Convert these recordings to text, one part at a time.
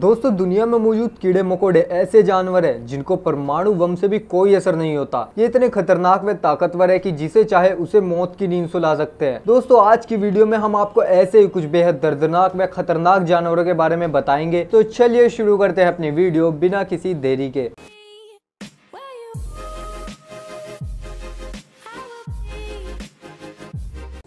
दोस्तों दुनिया में मौजूद कीड़े मकोड़े ऐसे जानवर हैं जिनको परमाणु बम से भी कोई असर नहीं होता ये इतने खतरनाक व ताकतवर है कि जिसे चाहे उसे मौत की नींद सुला सकते हैं दोस्तों आज की वीडियो में हम आपको ऐसे ही कुछ बेहद दर्दनाक व खतरनाक जानवरों के बारे में बताएंगे तो चलिए शुरू करते हैं अपनी वीडियो बिना किसी देरी के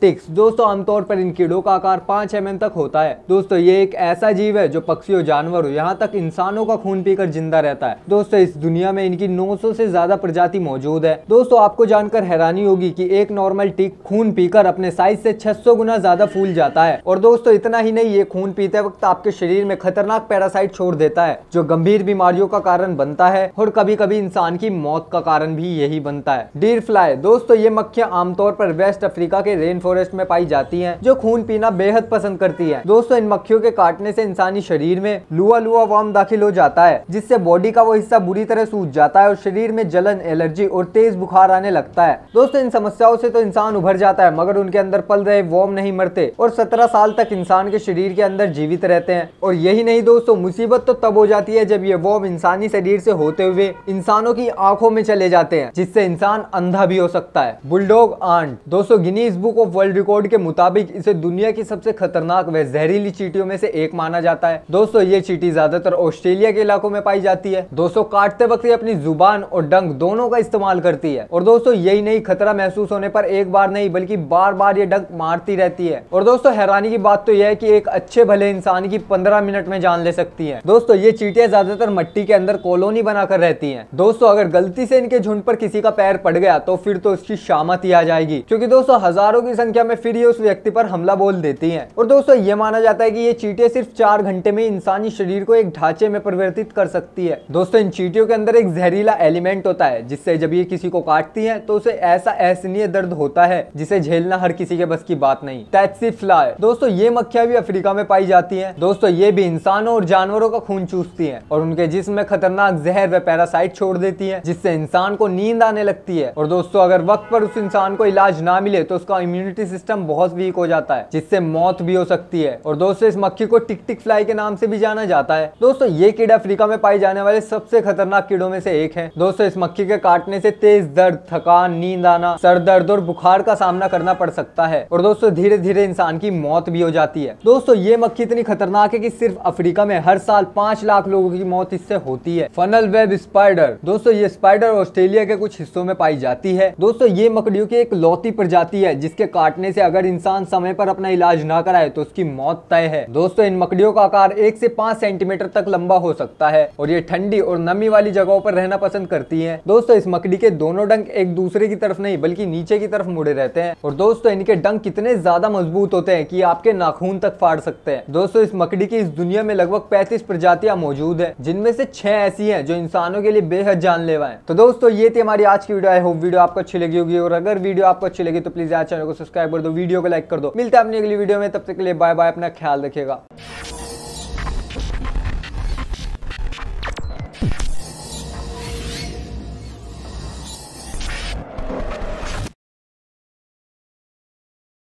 टिक्स दोस्तों आमतौर पर इन कीड़ों का आकार पाँच एम तक होता है दोस्तों ये एक ऐसा जीव है जो पक्षियों जानवरों यहाँ तक इंसानों का खून पीकर जिंदा रहता है दोस्तों इस दुनिया में इनकी 900 से ज्यादा प्रजाति मौजूद है दोस्तों आपको जानकर हैरानी होगी कि एक नॉर्मल टिक खून पीकर अपने साइज से छह गुना ज्यादा फूल जाता है और दोस्तों इतना ही नहीं ये खून पीते वक्त आपके शरीर में खतरनाक पैरासाइट छोड़ देता है जो गंभीर बीमारियों का कारण बनता है और कभी कभी इंसान की मौत का कारण भी यही बनता है डीर फ्लाई दोस्तों ये मक्खियाँ आमतौर पर वेस्ट अफ्रीका के रेन फॉरेस्ट में पाई जाती है जो खून पीना बेहद पसंद करती है दोस्तों इन मक्खियों के काटने से इंसानी शरीर में लुआ लुआ वाम दाखिल हो जाता है जिससे बॉडी का वो हिस्सा बुरी तरह सूज जाता है और शरीर में जलन एलर्जी और तेज बुखार आने लगता है दोस्तों इन समस्याओं से तो इंसान उभर जाता है मगर उनके अंदर पल रहे वॉर्म नहीं मरते और सत्रह साल तक इंसान के शरीर के अंदर जीवित रहते हैं और यही नहीं दोस्तों मुसीबत तो तब हो जाती है जब ये वॉर्म इंसानी शरीर से होते हुए इंसानों की आंखों में चले जाते हैं जिससे इंसान अंधा भी हो सकता है बुलडोग आंट दोस्तों Guinness book of world record के मुताबिक इसे दुनिया की सबसे खतरनाक व जहरीली चीटियों में से एक माना जाता है दोस्तों ये चीटी ज्यादातर ऑस्ट्रेलिया के इलाकों में पाई जाती है दोस्तों काटते वक्त ये अपनी जुबान और डंग दोनों का इस्तेमाल करती है और दोस्तों यही नहीं खतरा महसूस होने पर एक बार नहीं बल्कि बार बार ये डंक मारती रहती है और दोस्तों हैरानी की बात तो यह है की एक अच्छे भले इंसान की पंद्रह मिनट में जान ले सकती है दोस्तों ये चीटियाँ ज्यादातर मट्टी के अंदर कॉलोनी बनाकर रहती है दोस्तों अगर गलती से इनके झुंड पर किसी का पैर पड़ गया तो फिर तो उसकी शामत ही आ जाएगी क्योंकि दोस्तों हजारों की संख्या में फिर ये उस व्यक्ति पर हमला बोल देती है और दोस्तों ये माना जाता है की ये चीटियाँ सिर्फ चार घंटे में इंसानी शरीर को एक ढांचे में परिवर्तित कर सकती है दोस्तों इन चीटियों के अंदर एक जहरीला एलिमेंट होता है जिससे जब ये किसी को काटती है तो उसे ऐसा असहनीय दर्द होता है जिसे झेलना हर किसी के बस की बात नहीं टैक्सी फ्लाय दोस्तों ये मक्खियां भी अफ्रीका में पाई जाती है दोस्तों ये भी इंसानों और जानवरों का खून चूसती है और उनके जिसम में खतरनाक जहर व पैरासाइट छोड़ देती है जिससे इंसान को नींद आने लगती है और दोस्तों अगर वक्त पर उस इंसान को इलाज ना मिले तो उसका इम्यूनिटी इम्यूनिटी सिस्टम बहुत वीक हो जाता है जिससे मौत भी हो सकती है और दोस्तों इस मक्खी को टिक टिक फ्लाई के नाम से भी जाना जाता है दोस्तों ये कीड़ा अफ्रीका में पाए जाने वाले सबसे खतरनाक कीड़ों में से एक है दोस्तों इस मक्खी के काटने से तेज दर्द थकान नींद आना सर दर्द और बुखार का सामना करना पड़ सकता है और दोस्तों धीरे धीरे इंसान की मौत भी हो जाती है दोस्तों ये मक्खी इतनी खतरनाक है की सिर्फ अफ्रीका में हर साल पांच लाख लोगों की मौत इससे होती है फनल वेब स्पाइडर दोस्तों ये स्पाइडर ऑस्ट्रेलिया के कुछ हिस्सों में पाई जाती है दोस्तों ये मकड़ियों की एक लौती प्रजाति है जिसके काटने से अगर इंसान समय पर अपना इलाज ना कराए तो उसकी मौत तय है दोस्तों इन मकड़ियों का आकार एक से पाँच सेंटीमीटर तक लंबा हो सकता है और ये ठंडी और नमी वाली जगहों पर रहना पसंद करती है दोस्तों इस मकड़ी के दोनों डंक एक दूसरे की तरफ नहीं बल्कि नीचे की तरफ मुड़े रहते हैं और दोस्तों इनके डंक कितने ज्यादा मजबूत होते हैं की आपके नाखून तक फाड़ सकते हैं दोस्तों इस मकड़ी की इस दुनिया में लगभग पैंतीस प्रजातियां मौजूद है जिनमें से छह ऐसी है जो इंसानों के लिए बेहद जानलेवा है तो दोस्तों ये थी हमारी आज की वीडियो आई होप वीडियो आपको अच्छी लगी होगी और अगर वीडियो आपको अच्छी लगी तो प्लीज आज चैनल को सब्सक्राइब सब्सक्राइब कर दो वीडियो को लाइक कर दो मिलते हैं अपनी अगली वीडियो में तब तक के लिए बाय बाय अपना ख्याल रखेगा